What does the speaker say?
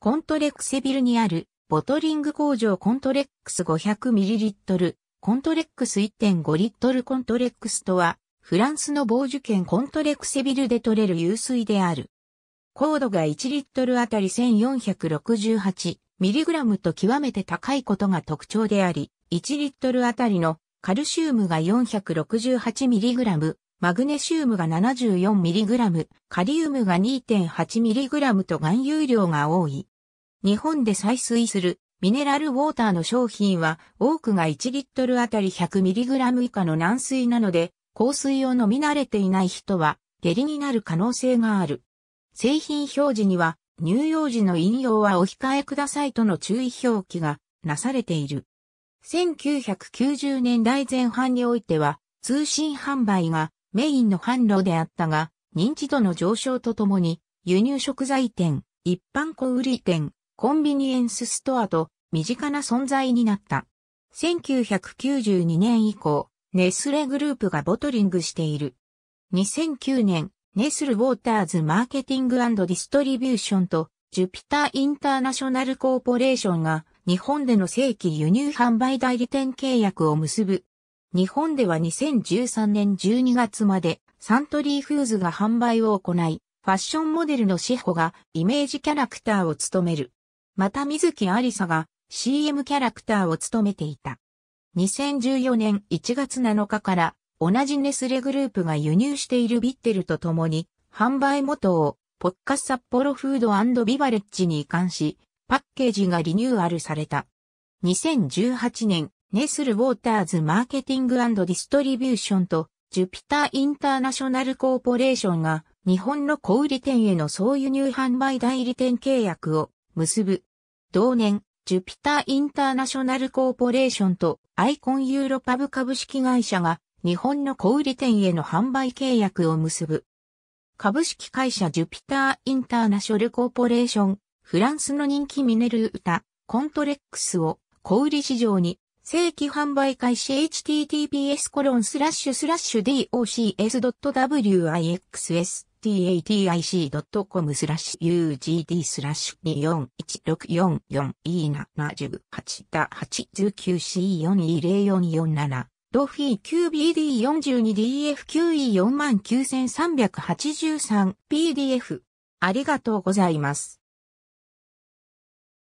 コントレックセビルにあるボトリング工場コントレックス 500ml、コントレックス1.5リットルコントレックスとは、フランスの防受県コントレックセビルで取れる湧水である。高度が1リットルあたり 1468mg と極めて高いことが特徴であり、1リットルあたりのカルシウムが 468mg、マグネシウムが 74mg、カリウムが 2.8mg と含有量が多い。日本で採水するミネラルウォーターの商品は多くが1リットルあたり 100mg 以下の軟水なので、香水を飲み慣れていない人は下痢になる可能性がある。製品表示には乳幼児の飲用はお控えくださいとの注意表記がなされている。1990年代前半においては通信販売がメインの販路であったが、認知度の上昇とともに、輸入食材店、一般小売店、コンビニエンスストアと身近な存在になった。1992年以降、ネスレグループがボトリングしている。2009年、ネスルウォーターズマーケティングディストリビューションとジュピターインターナショナルコーポレーションが日本での正規輸入販売代理店契約を結ぶ日本では2013年12月までサントリーフーズが販売を行い、ファッションモデルのシホがイメージキャラクターを務める。また水木ありさが CM キャラクターを務めていた。2014年1月7日から同じネスレグループが輸入しているビッテルと共に販売元をポッカスポロフードビバレッジに移管し、パッケージがリニューアルされた。2018年ネスル・ウォーターズ・マーケティング・ディストリビューションと、ジュピター・インターナショナル・コーポレーションが、日本の小売店への総輸入販売代理店契約を結ぶ。同年、ジュピター・インターナショナル・コーポレーションと、アイコン・ユーロパブ株式会社が、日本の小売店への販売契約を結ぶ。株式会社ジュピター・インターナショル・コーポレーション、フランスの人気ミネルウタ、コントレックスを小売市場に正規販売開始 https コロンスラッシュスラッシュ docs.wixstic.com a t スラッシュ ugd スラッシュ241644 e 7 8だ8 9 c 4 2 0 4 4 7ドフィー q b d 4 2 d f q e 4 9 3 8 3 PDF ありがとうございます。